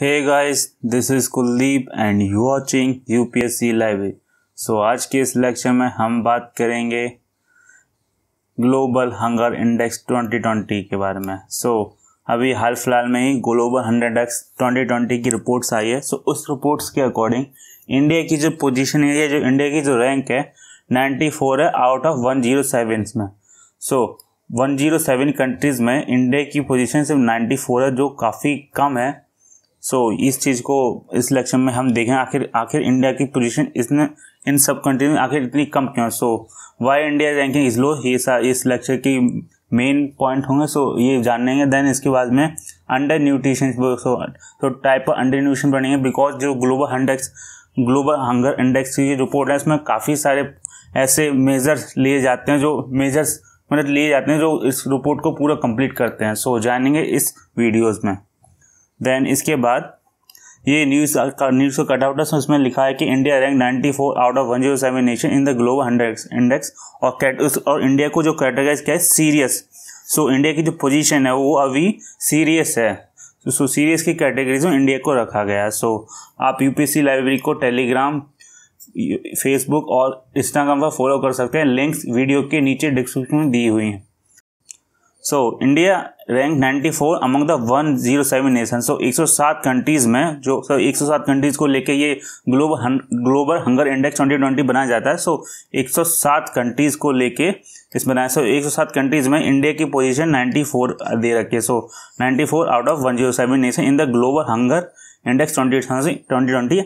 hey guys this is Kuldeep and you watching C library so आज के इस lecture में हम बात करेंगे ग्लोबल हंगर इंडेक्स 2020 के बारे में सो so, अभी हाल फिलहाल में ही ग्लोबल हंगर इंडेक्स 2020 की रिपोर्ट्स आई है सो so, उस रिपोर्ट्स के अकॉर्डिंग इंडिया की जो पोजीशन है जो इंडिया की जो रैंक है 94 है आउट ऑफ 107 में सो so, 107 कंट्रीज़ में इंडिया की पोजीशन सिर्फ 94 है जो काफ़ी कम है सो so, इस चीज़ को इस सिलेक्शन में हम देखें आखिर आखिर इंडिया की पोजीशन इसने इन सब कंट्री में आखिर इतनी कम क्यों so why India ranking is low ये इस लेक्चर की मेन पॉइंट होंगे सो ये जान लेंगे देन इसके बाद में अंडर न्यूट्रिशन सो तो टाइप ऑफ अंडर न्यूट्रिशन बनेंगे बिकॉज जो ग्लोबल हंडेक्स ग्लोबल हंगर इंडेक्स की रिपोर्ट है इसमें काफ़ी सारे ऐसे मेजर्स लिए जाते हैं जो मेजर्स मतलब लिए जाते हैं जो इस रिपोर्ट को पूरा कंप्लीट करते हैं सो so, जानेंगे इस वीडियोज़ में देन इसके बाद ये न्यूज़ का न्यूज़ का कटआउट है उसमें लिखा है कि India rank 94 out of 107 nation in the global hundred index और कैट और इंडिया को जो कैटेगराइज किया है सीरियस सो इंडिया की जो पोजीशन है वो अभी सीरियस है सो so, सीरियस की कैटेगरीज में इंडिया को रखा गया है सो आप यू लाइब्रेरी को टेलीग्राम फेसबुक और इंस्टाग्राम पर फॉलो कर सकते हैं लिंक्स वीडियो के नीचे डिस्क्रिप्शन में दी हुई हैं so India rank 94 among the 107 nation so एक कंट्रीज में जो सर एक कंट्रीज को लेके ये ग्लोबल ग्लोबल हंगर इंडेक्स 2020 बनाया जाता है सो so, 107 कंट्रीज को लेके इस बनाया सो so, 107 कंट्रीज में इंडिया की पोजीशन 94 दे रखी है so ninety 94 out of 107 nation in the global hunger index twenty twenty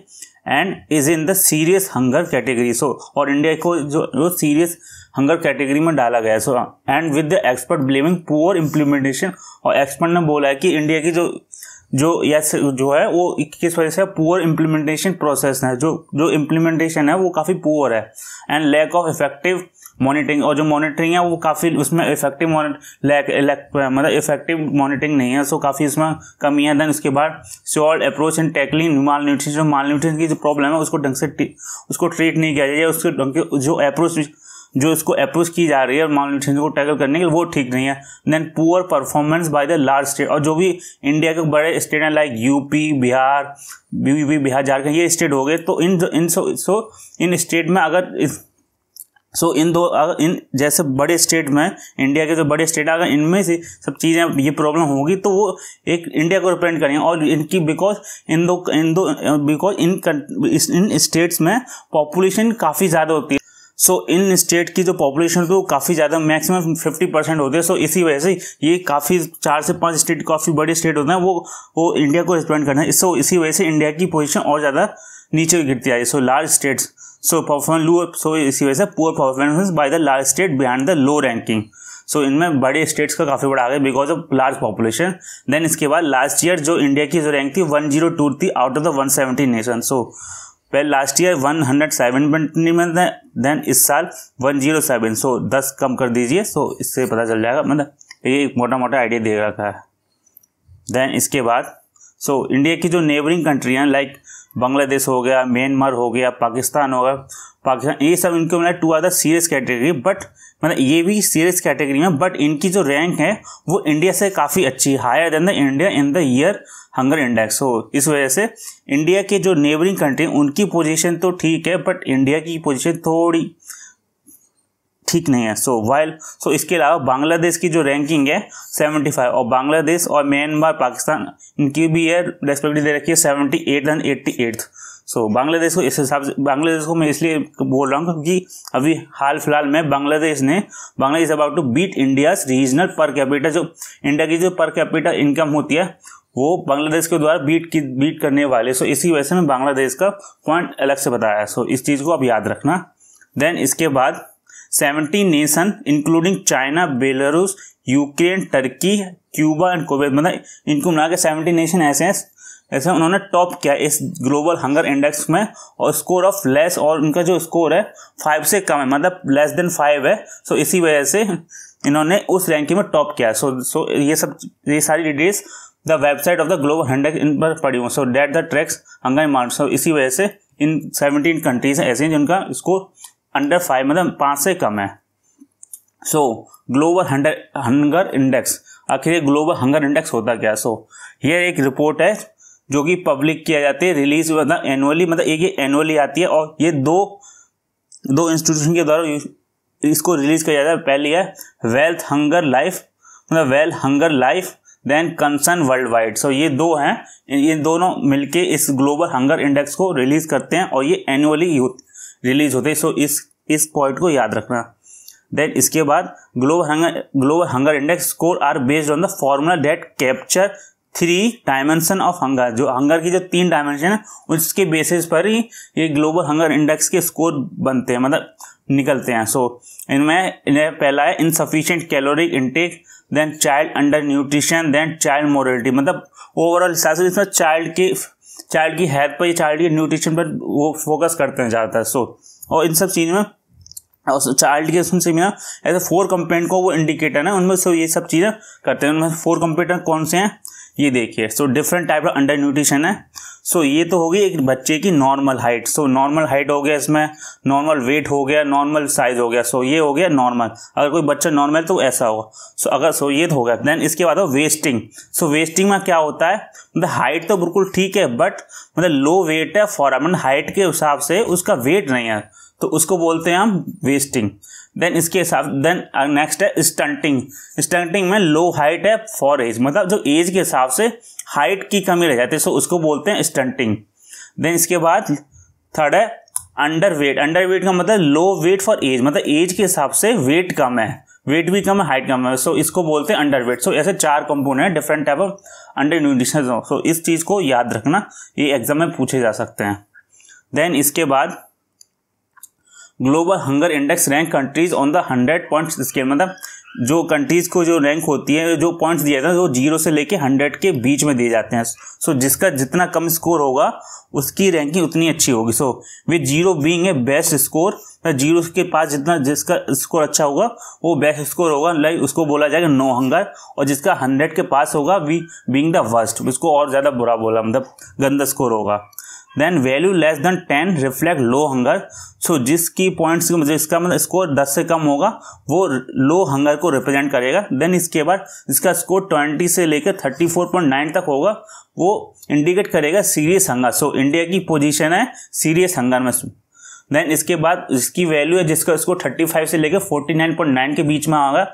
and is in the serious hunger category so और इंडिया को जो जो सीरियस हंगर कैटेगरी में डाला गया so and with the expert blaming poor implementation और expert ने बोला है कि इंडिया की जो जो यस जो है वो किस वजह से पुअर इम्प्लीमेंटेशन प्रोसेस है जो जो इम्प्लीमेंटेशन है वो काफ़ी पुअर है and lack of effective monitoring और जो मॉनिटरिंग है वो काफ़ी उसमें इफेक्टिव लैक मतलब इफेक्टिव मॉनिटरिंग नहीं है सो काफ़ी इसमें कमी है देन उसके बाद siloed approach and tackling malnutrition malnutrition की जो प्रॉब्लम है उसको ढंग से उसको ट्रीट नहीं किया जाए उसके ढंग के जो अप्रोच जो इसको अप्रोच की जा रही है माल न्यूट्रिशन को टैकल करने के लिए वो ठीक नहीं है then poor performance by the large state और जो भी इंडिया के बड़े स्टेट हैं like UP Bihar UP Bihar Jharkhand ये स्टेट हो गए तो इन इन सो, सो इन स्टेट में अगर सो इन दो अगर इन जैसे बड़े स्टेट में इंडिया के जो बड़े स्टेट अगर इनमें से सब चीज़ें ये प्रॉब्लम होगी तो वो एक इंडिया को रिप्रेजेंट करेंगे और इनकी बिकॉज इन दो इन दो बिकॉज इन इन स्टेट्स में पॉपुलेशन काफ़ी ज़्यादा होती है सो so, इन स्टेट की जो पॉपुलेशन थी वो काफ़ी ज़्यादा मैक्सिमम फिफ्टी परसेंट होते हैं सो so, इसी वजह से ये काफ़ी चार से पांच स्टेट काफ़ी बड़े स्टेट होते हैं वो वो इंडिया को रिप्रेजेंट करना है सो so, इसी वजह से इंडिया की पोजीशन और ज़्यादा नीचे गिरती आई so large states so performance low so इसी वजह से poor performance by the large state behind the low ranking so so, इनमें बड़े स्टेट्स का काफ़ी बड़ा आ गया because of large population then इसके बाद लास्ट ईयर जो इंडिया की जो रैंक थी वन जीरो टू थी out of the one seventy nation so so, well last year one hundred seven में देन इस साल वन जीरो सेवन सो दस कम कर दीजिए सो इससे पता चल जाएगा मतलब ये मोटा मोटा आइडिया दे रखा है देन इसके बाद सो so, इंडिया की जो नेबरिंग कंट्री हैं लाइक बांग्लादेश हो गया म्यांमार हो गया पाकिस्तान हो गया पाकिस्तान ये सब इनको मतलब two are the serious category but मतलब ये भी सीरीज कैटेगरी में बट इनकी जो रैंक है वो इंडिया से काफ़ी अच्छी higher than the India in the year hunger index हो इस वजह से इंडिया के जो नेबरिंग कंट्री उनकी पोजीशन तो ठीक है बट इंडिया की पोजीशन थोड़ी ठीक नहीं है सो वाइल सो इसके अलावा बांग्लादेश की जो रैंकिंग है फाइव और बांग्लादेश और म्यांमार पाकिस्तान इनकी भी है रेस्पेक्टिव दे रखी है seventy eight and eighty eighth so so, Bangladesh को इस हिसाब से बांग्लादेश को मैं इसलिए बोल रहा हूँ क्योंकि अभी हाल फिलहाल में बांग्लादेश ने Bangladesh about to beat India regional per capita जो इंडिया की जो पर कैपिटा इनकम होती है वो बांग्लादेश के द्वारा बीट की बीट करने वाले सो so, इसी वजह से मैं बांग्लादेश का पॉइंट अलग से बताया है so, सो इस चीज़ को आप याद रखना देन इसके बाद seventy nation including China Belarus Ukraine Turkey Cuba and Kuwait मतलब इनको बना के सेवेंटी नेशन ऐसे हैं ऐसे उन्होंने टॉप किया इस ग्लोबल हंगर इंडेक्स में और स्कोर ऑफ लेस और उनका जो स्कोर है फाइव से कम है मतलब लेस देन फाइव है सो इसी वजह से इन्होंने उस रैंकिंग में टॉप किया सो सो ये सब ये सारी details the website of the global हंडेक्स इन पर पड़ी हुई so that the tracks hunger मार्ट सो इसी वजह से इन सेवनटीन कंट्रीज ऐसी ऐसे जिनका स्कोर अंडर फाइव मतलब पाँच से कम है सो ग्लोबल हंडर हंगर इंडेक्स आखिर ग्लोबल हंगर इंडेक्स होता क्या सो so, ये एक रिपोर्ट है जो कि पब्लिक किया जाती है रिलीज मतलब एनुअली मतलब एक ये एनुअली आती है और ये दो दो इंस्टीट्यूशन के द्वारा इसको रिलीज किया जाता है पहली है वेल्थ हंगर लाइफ मतलब Welthungerhilfe then Concern Worldwide so ये दो हैं ये दोनों मिलके इस ग्लोबल हंगर इंडेक्स को रिलीज करते हैं और ये एनुअली रिलीज होते हैं सो इस इस पॉइंट को याद रखना देन इसके बाद global hunger global hunger index score are based on the formula that capture three dimension of hunger जो हंगर की जो तीन डायमेंशन है उसके बेसिस पर ही ये ग्लोबल हंगर इंडेक्स के स्कोर बनते हैं मतलब निकलते हैं सो इनमें इन्हें पहला है insufficient caloric intake then child under nutrition then child mortality मतलब ओवरऑल हिसाब से इसमें चाइल्ड की चाइल्ड की हेल्थ पर चाइल्ड की न्यूट्रिशन पर वो फोकस करते हैं ज़्यादातर सो और इन सब चीज़ में और चाइल्ड के उसमें से भी ना ऐसे फोर कंपेंट को वो इंडिकेटर है उनमें से ये सब चीज़ें करते हैं उनमें फोर कंपेटर कौन से हैं ये देखिए सो डिफरेंट टाइप का अंडर न्यूट्रिशन है सो so, ये तो होगी एक बच्चे की normal height so normal height हो गया इसमें नॉर्मल वेट हो गया नॉर्मल साइज हो गया सो so, ये हो गया नॉर्मल अगर कोई बच्चा नॉर्मल तो ऐसा होगा सो so, अगर सो so, ये तो हो गया देन इसके बाद हो वेस्टिंग सो so, वेस्टिंग में क्या होता है मतलब हाइट तो बिल्कुल ठीक है बट मतलब लो वेट है फॉर मतलब हाइट के हिसाब से उसका वेट नहीं है तो उसको बोलते हैं हम वेस्टिंग देन इसके हिसाब देन नेक्स्ट है स्टंटिंग स्टंटिंग में लो हाइट है फॉर एज मतलब जो एज के हिसाब से हाइट की कमी रह जाती है सो उसको बोलते हैं स्टंटिंग देन इसके बाद थर्ड है अंडर वेट अंडर वेट का मतलब लो वेट फॉर एज मतलब एज के हिसाब से वेट कम है वेट भी कम है हाइट कम है सो so, इसको बोलते हैं अंडर वेट सो ऐसे चार component different type of under nutrition so इस चीज़ को याद रखना ये एग्जाम में पूछे जा सकते हैं देन इसके बाद global hunger index rank countries on the hundred points scale मतलब जो कंट्रीज़ को जो रैंक होती है जो पॉइंट्स दिए जाते हैं वो जीरो से लेके हंड्रेड के बीच में दिए जाते हैं सो so, जिसका जितना कम स्कोर होगा उसकी रैंकिंग उतनी अच्छी होगी so with zero being a best score zero के पास जितना जिसका स्कोर अच्छा होगा वो बेस्ट स्कोर होगा लाइक उसको बोला जाएगा नो हंगर और जिसका हंड्रेड के पास होगा वी बींग द वर्स्ट उसको और ज़्यादा बुरा बोला मतलब गंदा स्कोर होगा then value less than ten reflect low hunger so जिसकी पॉइंट्स की मतलब इसका मतलब स्कोर दस से कम होगा वो लो हंगर को रिप्रेजेंट करेगा देन इसके बाद इसका स्कोर ट्वेंटी से लेकर थर्टी फोर पॉइंट नाइन तक होगा वो इंडिकेट करेगा सीरियस हंगर सो इंडिया की पोजिशन है सीरियस हंगर में देन इसके बाद इसकी वैल्यू है जिसका थर्टी 35 से लेकर 49.9 के बीच में आएगा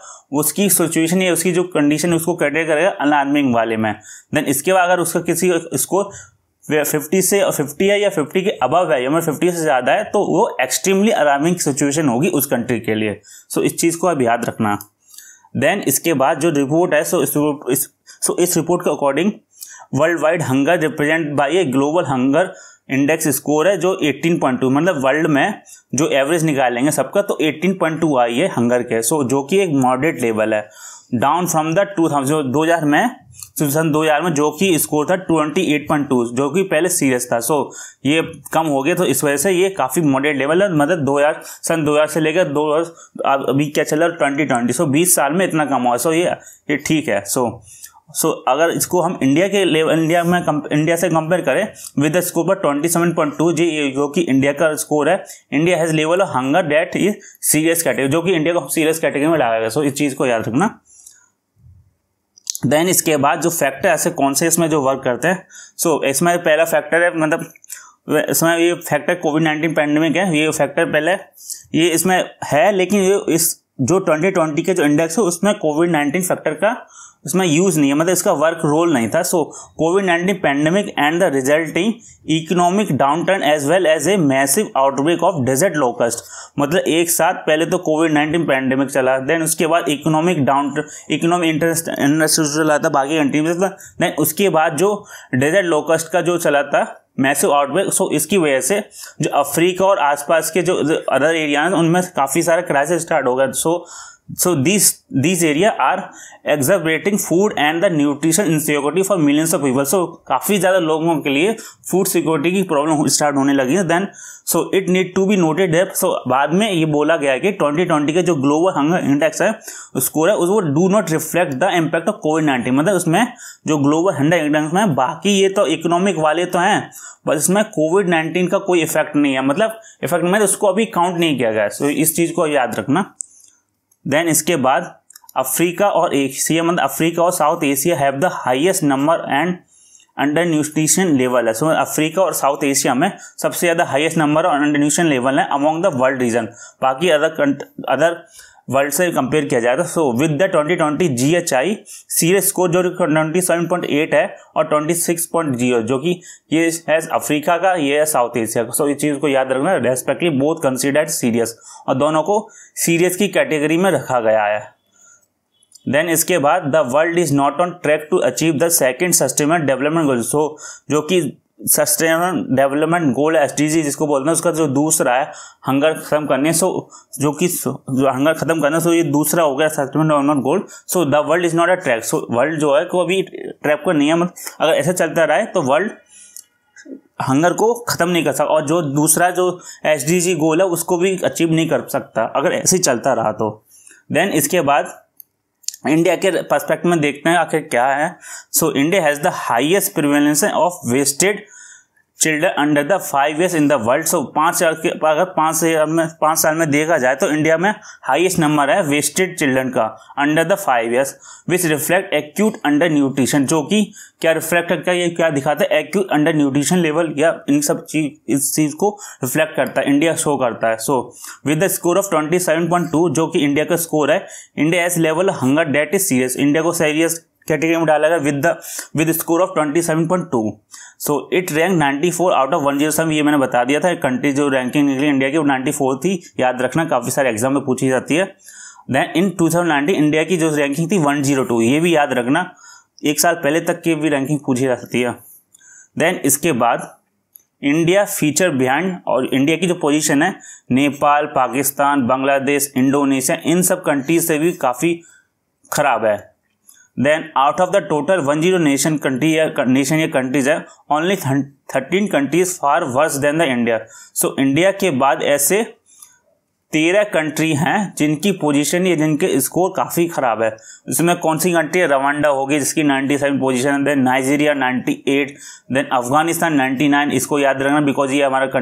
उसकी सिचुएशन या उसकी जो कंडीशन है उसको कैटर करेगा अलार्मिंग वाले में देन इसके बाद अगर उसका किसी स्कोर फिफ्टी से फिफ्टी है या फिफ्टी के अबव है या फिफ्टी से ज़्यादा है तो वो एक्सट्रीमली अलार्मिंग सिचुएशन होगी उस कंट्री के लिए सो so, इस चीज़ को आप याद रखना देन इसके बाद जो रिपोर्ट है सो so इस सो so, इस रिपोर्ट के according worldwide hunger represent by a global hunger index score है जो 18.2 मतलब वर्ल्ड में जो एवरेज निकालेंगे सबका तो 18.2 आई है हंगर के सो so, जो कि एक मॉडरेट लेवल है डाउन फ्रॉम द टू हज़ार में सन दो हजार में जो कि स्कोर था ट्वेंटी एट पॉइंट टू जो कि पहले सीरियस था सो ये कम हो गया तो इस वजह से ये काफ़ी मॉडरेट लेवल है मतलब दो हजार सन दो हजार से लेकर दो हजार अभी क्या चल रहा है ट्वेंटी ट्वेंटी सो बीस साल में इतना कम हुआ सो ये ये ठीक है सो सो so, अगर इसको हम इंडिया के लेवल इंडिया में इंडिया से कंपेयर करें विद द स्कोर पर ट्वेंटी सेवन पॉइंट टू जी जो कि इंडिया का स्कोर है India has level of hunger that is serious category जो कि इंडिया को सीरियस कैटेगरी में लगाएगा सो so, इस चीज़ को याद रखना देन इसके बाद जो फैक्टर ऐसे कौन से इसमें जो वर्क करते हैं सो so, इसमें पहला फैक्टर है मतलब इसमें ये फैक्टर कोविड नाइन्टीन पैंडमिक है ये फैक्टर पहले ये इसमें है लेकिन ये इस जो 2020 के जो इंडेक्स है उसमें कोविड नाइन्टीन फैक्टर का उसमें यूज़ नहीं है मतलब इसका वर्क रोल नहीं था so COVID nineteen pandemic and the resulting economic downturn as well as a massive outbreak of desert locust मतलब एक साथ पहले तो कोविड नाइन्टीन पैंडमिक चला देन उसके बाद economic down economic interest industry चला था बाकी कंट्री में देन उसके बाद जो डेजर्ट लोकस्ट का जो चला था मैसिव आउटब्रेक सो इसकी वजह से जो अफ्रीका और आसपास के जो अदर एरिया उनमें काफ़ी सारा क्राइसिस स्टार्ट हो गया so so, so this these area are exacerbating food and the nutrition insecurity for millions of people so काफ़ी ज़्यादा लोगों के लिए फूड सिक्योरिटी की प्रॉब्लम स्टार्ट होने लगी है then so it need to be noted है सो बाद में ये बोला गया है कि ट्वेंटी का जो ग्लोबल हंगर इंडेक्स है स्कोर है उसको do not reflect the impact of COVID nineteen मतलब उसमें जो ग्लोबल हंडर इंडेक्स में बाकी ये तो इकोनॉमिक वाले तो हैं बस इसमें कोविड नाइन्टीन का कोई इफेक्ट नहीं है मतलब इफेक्ट में तो उसको अभी काउंट नहीं किया गया सो so, इस चीज़ को याद रखना देन इसके बाद अफ्रीका और एशिया मतलब अफ्रीका और South Asia have the highest number and under nutrition level है सो so, अफ्रीका और साउथ एशिया में सबसे ज़्यादा हाईएस्ट नंबर और अंडर न्यूट्रिशन लेवल है अमॉन्ग द वर्ल्ड रीजन बाकी अदर अदर वर्ल्ड से कंपेयर किया जाएगा so with the twenty twenty G H I serious score जो ट्वेंटी सेवन पॉइंट एट है और ट्वेंटी सिक्स पॉइंट जीरो जो कि ये है अफ्रीका का ये है साउथ एशिया का सो इस चीज़ को याद रखना रेस्पेक्टली बोथ कंसिडर्ड सीरियस और दोनों को सीरियस की कैटेगरी में रखा गया है देन इसके बाद the world is not on track to achieve the second sustainable development goal so जो कि सस्टेनेबल डेवलपमेंट गोल एस जिसको बोलते हैं उसका जो दूसरा है हंगर खत्म करने सो जो कि जो हंगर खत्म करने सो ये दूसरा हो गया sustainable development goal so the world is not a track so world जो है को अभी ट्रैप का नियम अगर ऐसा चलता रहा है तो वर्ल्ड हंगर को ख़त्म नहीं कर सकता और जो दूसरा जो एस गोल है उसको भी अचीव नहीं कर सकता अगर ऐसे ही चलता रहा तो देन इसके बाद इंडिया के परस्पेक्ट में देखते हैं आखिर क्या है so India has the highest prevalence of wasted children under the five years in the world so पांच साल के अगर पाँच साल में पांच साल में देखा जाए तो इंडिया में हाईएस्ट नंबर है वेस्टेड चिल्ड्रन का under the five years which reflect acute undernutrition जो कि क्या रिफ्लेक्ट करता है ये क्या दिखाता है एक्यूट अंडर न्यूट्रिशन लेवल या इन सब चीज इस चीज़ को रिफ्लेक्ट करता है इंडिया शो करता है so with the score of twenty seven point two जो कि इंडिया का स्कोर है India as level hunger that is serious India को सीरियस कैटेगरी में डाला गया with the with score of twenty seven point two so it rank ninety four out of one zero seven ये मैंने बता दिया था कंट्री जो रैंकिंग निकली इंडिया की वो नाइन्टी फोर थी याद रखना काफ़ी सारे एग्जाम में पूछी जाती है then in two thousand nineteen India की जो रैंकिंग थी वन जीरो टू ये भी याद रखना एक साल पहले तक की भी रैंकिंग पूछी जा सकती है देन इसके बाद इंडिया फीचर बिहाइंड और इंडिया की जो पोजीशन है नेपाल पाकिस्तान बांग्लादेश इंडोनेशिया इन सब कंट्रीज से भी काफ़ी ख़राब है then out of the total one zero nation country या नेशन या कंट्रीज है only thirteen countries far worse than the India so India के बाद ऐसे तेरह कंट्री हैं जिनकी पोजीशन या जिनके स्कोर काफ़ी ख़राब है इसमें कौन सी कंट्री है रवांडा होगी जिसकी 97 पोजिशन है देन नाइजीरिया 98 देन अफगानिस्तान 99 इसको याद रखना बिकॉज ये हमारा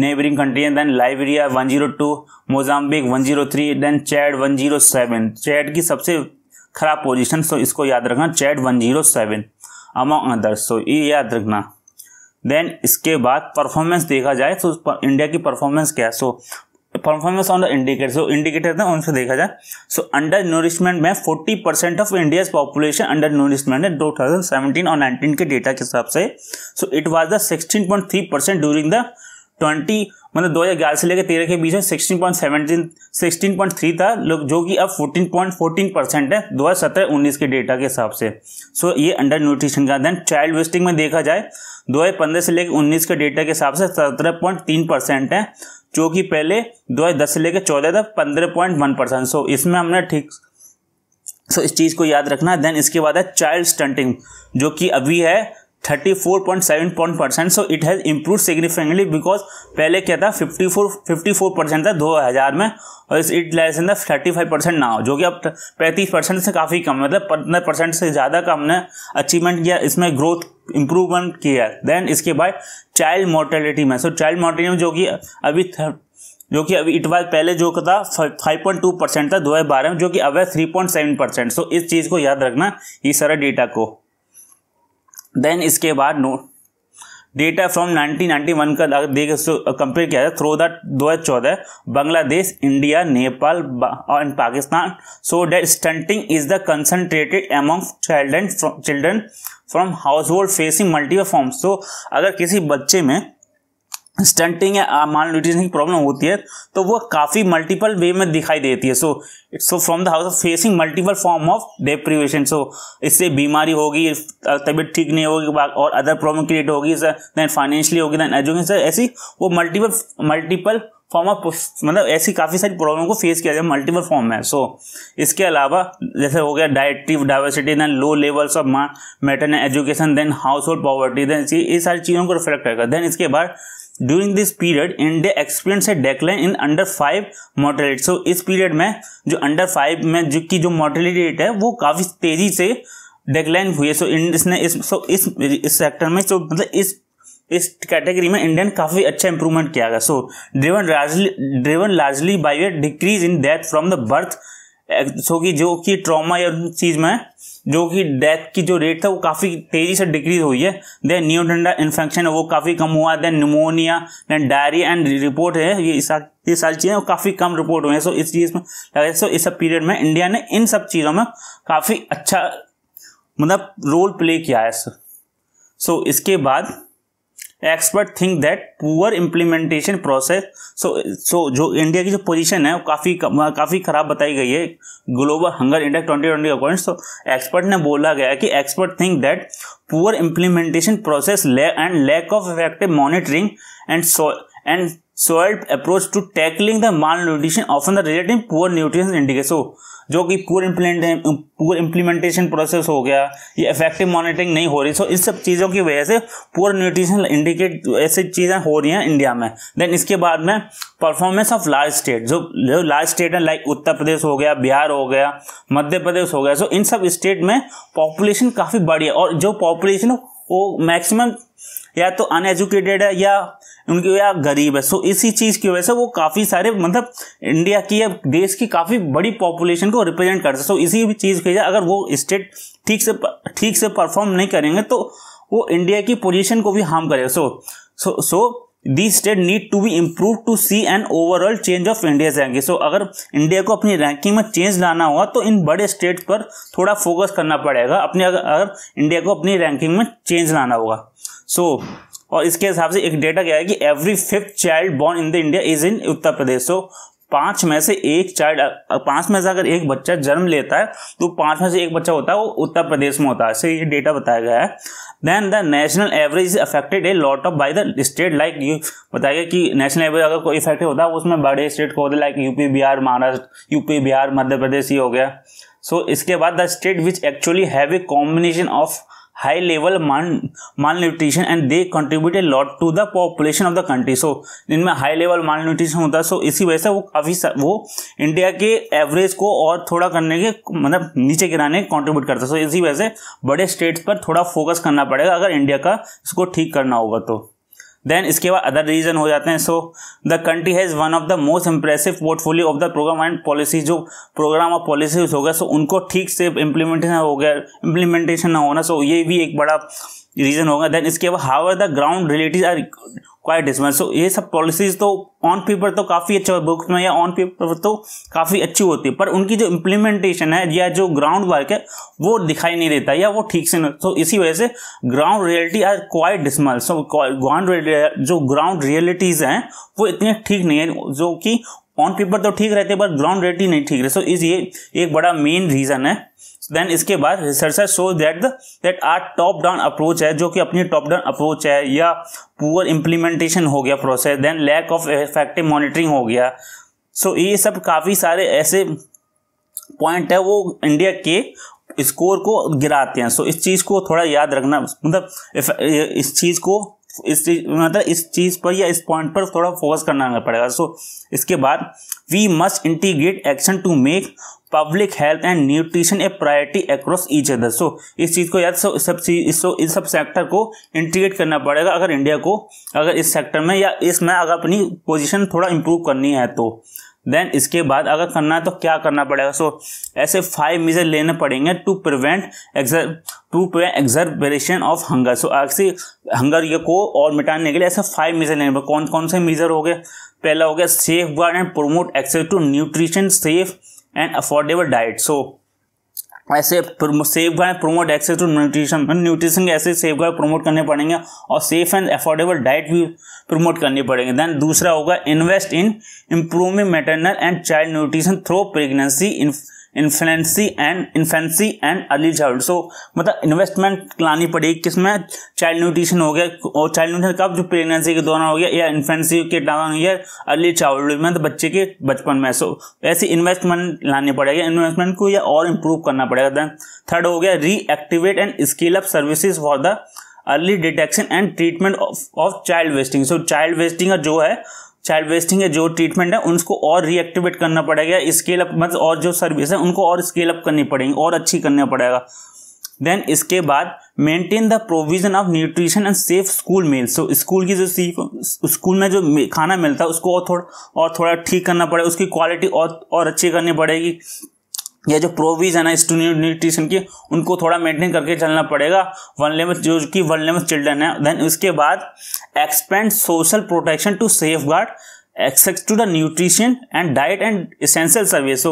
नेबरिंग कंट्री है then Liberia 102 Mozambique 103 then Chad 107 Chad की सबसे खराब पोजिशन सो इसको याद रखना Chad one zero seven among others so ये याद रखना देन इसके बाद परफॉर्मेंस देखा जाए तो इंडिया की परफॉर्मेंस क्या है so performance on the indicator so indicator ना उनसे देखा जाए सो अंडर न्यूरिशमेंट में forty percent of India's population undernourishment है सेवनटीन और नाइनटीन के डेटा के हिसाब से so it was the three percent during the twenty मतलब दो 2011 से लेकर तेरह के बीच में sixteen point seventeen sixteen point three था जो कि अब फोर्टीन पॉइंट फोर्टीन परसेंट है दो हज़ार सत्रह उन्नीस के डेटा के हिसाब से सो so, ये अंडर न्यूट्रिशन का देन चाइल्ड वेस्टिंग में देखा जाए दो हज़ार पंद्रह से लेकर उन्नीस के डेटा के हिसाब से सत्रह पॉइंट तीन परसेंट है जो कि पहले दो हज़ार दस से लेकर चौदह था पंद्रह पॉइंट वन परसेंट सो इसमें हमने ठीक सो so, इस चीज़ को याद रखना देन इसके बाद है चाइल्ड स्टंटिंग जो कि अभी है 34.7 percent so it has improve significantly because पहले क्या था 54 54 परसेंट था 2000 में और it less in thirty five percent ना हो जो कि अब पैंतीस परसेंट से काफ़ी कम मतलब पंद्रह परसेंट से ज़्यादा का हमने अचीवमेंट किया इसमें ग्रोथ इंप्रूवमेंट किया देन इसके बाद चाइल्ड मोर्टेलिटी में सो चाइल्ड मोर्टेलिटी में जो कि अभी जो कि अभी इट वाज पहले जो था फाइव पॉइंट टू परसेंट था दो हज़ार बारह में जो कि अब है three point seven percent so इस चीज़ को याद रखना ये सारा डेटा को देन इसके बाद नो डेटा फ्रॉम 1991 का अगर देख कंपेयर uh, किया जाए थ्रो दैट दो हजार चौदह Bangladesh India Nepal and Pakistan so that stunting is the concentrated among child children from household facing multiple form so अगर किसी बच्चे में स्टंटिंग या माल न्यूट्रिशन की प्रॉब्लम होती है तो वो काफ़ी मल्टीपल वे में दिखाई देती है so so from the house of facing multiple form of deprivation so इससे बीमारी होगी तबीयत ठीक नहीं होगी और अदर प्रॉब्लम क्रिएट होगी सर देन फाइनेंशियली होगी देन एजुकेशन ऐसी वो मल्टीपल मल्टीपल फॉर्म ऑफ मतलब ऐसी काफ़ी सारी प्रॉब्लम को फेस किया जाए मल्टीपल फॉर्म में सो so, इसके अलावा जैसे हो गया dietary diversity then low levels of matter education then household poverty then ये सारी चीज़ों को रिफ्लेक्ट करेगा देन इसके बाद during this period India experience है decline in under five mortality so इस पीरियड में जो अंडर फाइव में जो की जो मोर्टेलिटी रेट है वो काफ़ी तेज़ी से डेक्लाइन हुई है सो so, इसने इस सो so, इस इस सेक्टर में सो so, मतलब इस इस कैटेगरी में इंडियन काफ़ी अच्छा इंप्रूवमेंट किया गया so driven largely driven largely by a decrease in death from the birth so कि जो कि ट्रॉमा या चीज़ में जो कि डेथ की जो रेट था वो काफ़ी तेज़ी से डिक्रीज हुई है देन न्यू इन्फेक्शन वो काफ़ी कम हुआ then pneumonia then diarrhoea and report है ये ये सारी चीज़ें वो काफ़ी कम रिपोर्ट हुई हैं सो इस चीज़ में लगा सो इस सब पीरियड में इंडिया ने इन सब चीज़ों में काफ़ी अच्छा मतलब रोल प्ले किया है सो इसके बाद expert think that poor implementation process so so जो इंडिया की जो पोजीशन है वो काफ़ी काफ़ी ख़राब बताई गई है global hunger index twenty twenty according so expert ने बोला गया कि expert think that poor implementation process and lack of effective monitoring and so and siloed approach to tackling the malnutrition of the result in poor nutrition indication जो कि poor implement poor implementation process हो गया ये effective monitoring नहीं हो रही सो इस सब चीज़ों की वजह से पुअर न्यूट्रिशन इंडिकेट ऐसी चीज़ें हो रही हैं इंडिया में देन इसके बाद में परफॉर्मेंस ऑफ लार्ज स्टेट जो जो लार्ज स्टेट हैं लाइक उत्तर प्रदेश हो गया बिहार हो गया मध्य प्रदेश हो गया सो so, इन सब स्टेट में पॉपुलेशन काफ़ी बढ़ी है और जो पॉपुलेशन वो मैक्सिमम या तो अनएजुकेटेड है या उनकी वजह गरीब है सो इसी चीज़ की वजह से वो काफ़ी सारे मतलब इंडिया की या देश की काफ़ी बड़ी पॉपुलेशन को रिप्रेजेंट करते सो इसी भी चीज़ की वजह अगर वो स्टेट ठीक से ठीक से परफॉर्म नहीं करेंगे तो वो इंडिया की पोजीशन को भी हार्म करेगा so so so the state need to be improve to see an overall change of India ranking so अगर इंडिया को अपनी रैंकिंग में चेंज लाना होगा तो इन बड़े स्टेट पर थोड़ा फोकस करना पड़ेगा अपने अगर, अगर इंडिया को अपनी रैंकिंग में चेंज लाना होगा सो so, और इसके हिसाब से एक डेटा क्या है कि every fifth child born in the India is in Uttar Pradesh so पांच में से एक चाइल्ड पांच में से अगर एक बच्चा जन्म लेता है तो पांच में से एक बच्चा होता है वो उत्तर प्रदेश में होता है सो ये डेटा बताया गया है then the national average is affected a lot of by the state like you बताया गया कि नेशनल एवरेज अगर कोई इफेक्टेड होता है उसमें बड़े स्टेट को होते like UP Bihar Maharashtra UP Bihar Madhya Pradesh ये हो गया सो so, इसके बाद the state which actually have a combination of high level malnutrition and they contribute a lot to the population of the country so इनमें लेवल माल nutrition होता है सो इसी वजह से वो काफ़ी वो इंडिया के एवरेज को और थोड़ा करने के मतलब नीचे गिराने कंट्रीब्यूट करता है सो इसी वजह से बड़े स्टेट्स पर थोड़ा फोकस करना पड़ेगा अगर इंडिया का इसको ठीक करना होगा तो देन इसके बाद अदर रीजन हो जाते हैं so the country has one of the most impressive portfolio of the program and policy जो प्रोग्राम और पॉलिसीज गया सो उनको ठीक से इम्प्लीमेंटेशन हो गया इम्प्लीमेंटेशन ना होना सो ये भी एक बड़ा रीजन होगा देन इसके बाद how are the ground relative are quite dismal so ये सब पॉलिसीज तो ऑन पेपर तो काफ़ी अच्छा है बुक्स में या ऑन पेपर तो काफ़ी अच्छी होती है पर उनकी जो इम्प्लीमेंटेशन है या जो ग्राउंड वर्क है वो दिखाई नहीं देता या वो ठीक से नहीं तो इसी वजह से ground reality are quite dismal so ground जो ग्राउंड रियलिटीज़ हैं वो इतने ठीक नहीं है जो कि पॉन्ट पेपर तो ठीक रहते बट ग्राउंड रेटी नहीं ठीक रहे सो इस ये एक बड़ा मेन रीजन है देन इसके बाद researcher show that that are top down approach है जो कि अपनी टॉप डाउन अप्रोच है या पुअर इम्प्लीमेंटेशन हो गया process then lack of effective monitoring हो गया सो so, ये सब काफ़ी सारे ऐसे पॉइंट है वो इंडिया के स्कोर को गिराते हैं सो so, इस चीज़ को थोड़ा याद रखना मतलब इस चीज़ को इस चीज मतलब इस चीज़ पर या इस पॉइंट पर थोड़ा फोकस करना पड़ेगा सो इसके बाद we must integrate action to make public health and nutrition a priority across each other so इस चीज़ को याद सो सब चीज इस, इस सब सेक्टर को इंटीग्रेट करना पड़ेगा अगर इंडिया को अगर इस सेक्टर में या इसमें अगर अपनी पोजिशन थोड़ा इंप्रूव करनी है तो देन इसके बाद अगर करना है तो क्या करना पड़ेगा सो so, ऐसे फाइव मेजर लेने पड़ेंगे टू प्रिवेंट एक्सर to prevent exacerbation of hunger so ऐसे हंगर ये को और मिटाने के लिए ऐसे फाइव मेजर लेने पड़े कौन कौन से मेजर हो गए पहला हो गया safeguard and promote access to nutrition safe and affordable diet so ऐसे safeguard promote access to nutrition nutrition के ऐसे सेफ गाय प्रोमोट करने पड़ेंगे और सेफ एंड अफोर्डेबल डाइट भी प्रमोट करनी पड़ेंगे देन दूसरा होगा invest in improving maternal and child nutrition through pregnancy infancy and infancy and early child so मतलब इन्वेस्टमेंट लानी पड़ेगी किसमें चाइल्ड न्यूट्रिशन हो गया और चाइल्ड न्यूट्रिशन कब जो प्रेगनेंसी के दौरान हो गया या इन्फेंसी के दौरान या अर्ली चाइल्डहुड में तो बच्चे के बचपन में सो ऐसी इन्वेस्टमेंट लानी पड़ेगी इन्वेस्टमेंट को या और इम्प्रूव करना पड़ेगा देन थर्ड हो गया reactivate and skill up services for the early detection and treatment of child wasting so child wasting जो है चाइल्ड वेस्टिंग है जो ट्रीटमेंट मतलब है उनको और रिएक्टिवेट करना पड़ेगा स्केल अप मतलब और जो सर्विस है उनको और स्केल अप करनी पड़ेगी और अच्छी करना पड़ेगा देन इसके बाद maintain the provision of nutrition and safe school meal so school की जो सीख स्कूल में जो खाना मिलता है उसको और थोड़ा और थोड़ा ठीक करना पड़ेगा उसकी क्वालिटी और और अच्छी करनी पड़ेगी या जो प्रोविजन है स्टूडेंट न्यूट्रिशन की उनको थोड़ा मेंटेन करके चलना पड़ेगा वन लेवल जो कि वन लेवल चिल्ड्रन है देन उसके बाद expand social protection to safeguard access to the nutrition and diet and essential service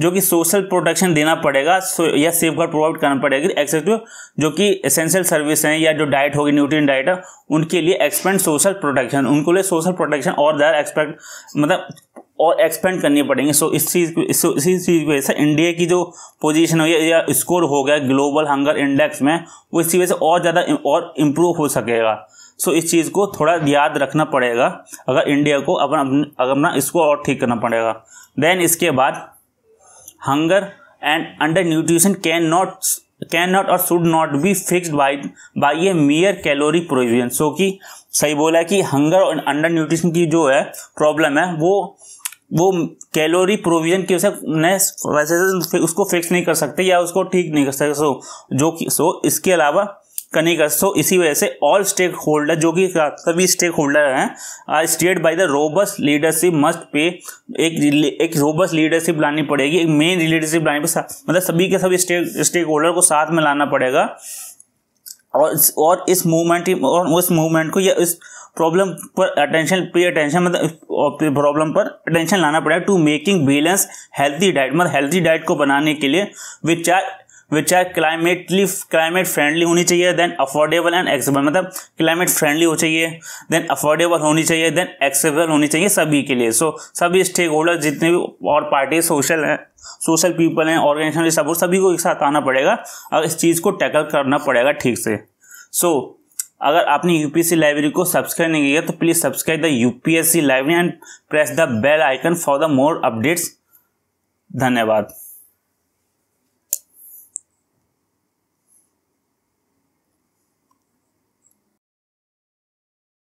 जो कि सोशल प्रोटेक्शन देना पड़ेगा सो या सेफ गार्ड प्रोवाइड करना पड़ेगा एक्सेस टू जो कि इसेंशियल सर्विस हैं या जो डाइट होगी न्यूट्रिएंट डाइट है उनके लिए एक्सपेंड सोशल प्रोटेक्शन उनको लिए सोशल प्रोटेक्शन और ज़्यादा एक्सपेक्ट मतलब और एक्सपेंड करनी पड़ेंगे सो इस चीज़ इसी चीज़ की वजह से इंडिया की जो पोजीशन हो या स्कोर हो गया ग्लोबल हंगर इंडेक्स में वो इसी वजह से और ज़्यादा और इम्प्रूव हो सकेगा सो इस चीज़ को थोड़ा याद रखना पड़ेगा अगर इंडिया को अपन अपना स्कोर और ठीक करना पड़ेगा देन इसके बाद hunger and under undernutrition can not can not और should not be fixed by by a mere calorie provision so कि सही बोला है कि हंगर और अंडर न्यूट्रिशन की जो है प्रॉब्लम है वो वो कैलोरी प्रोविजन की वजह से उसको फिक्स नहीं कर सकते या उसको ठीक नहीं कर सकते सो जो कि सो इसके अलावा करने कर सो इसी वजह से ऑल स्टेक होल्डर जो कि सभी स्टेक होल्डर हैं are state by the robust leadership must pay एक एक रोबस लीडरशिप लानी पड़ेगी एक मेन लीडरशिप लानी पड़ेगी मतलब सभी के सभी स्टेक स्टेक होल्डर को साथ में लाना पड़ेगा और और इस मूवमेंट और उस मूवमेंट को या इस प्रॉब्लम पर अटेंशन पे अटेंशन मतलब प्रॉब्लम पर अटेंशन लाना पड़ा to making balance healthy diet मतलब हेल्थी डाइट को बनाने के लिए which are which are climately climate friendly होनी चाहिए देन अफोर्डेबल एंड एक्सेबल मतलब क्लाइमेट फ्रेंडली हो चाहिए देन अफोर्डेबल होनी चाहिए देन एक्सेबल होनी चाहिए सभी के लिए सो so, सभी स्टेक होल्डर जितने भी और पार्टी सोशल हैं सोशल पीपल हैं ऑर्गेनाइजेशन सब सभी को एक साथ आना पड़ेगा और इस चीज़ को टैकल करना पड़ेगा ठीक से सो so, अगर आपने यूपीएससी लाइब्रेरी को सब्सक्राइब नहीं किया तो please subscribe the UPSC library and press the bell icon for the more updates धन्यवाद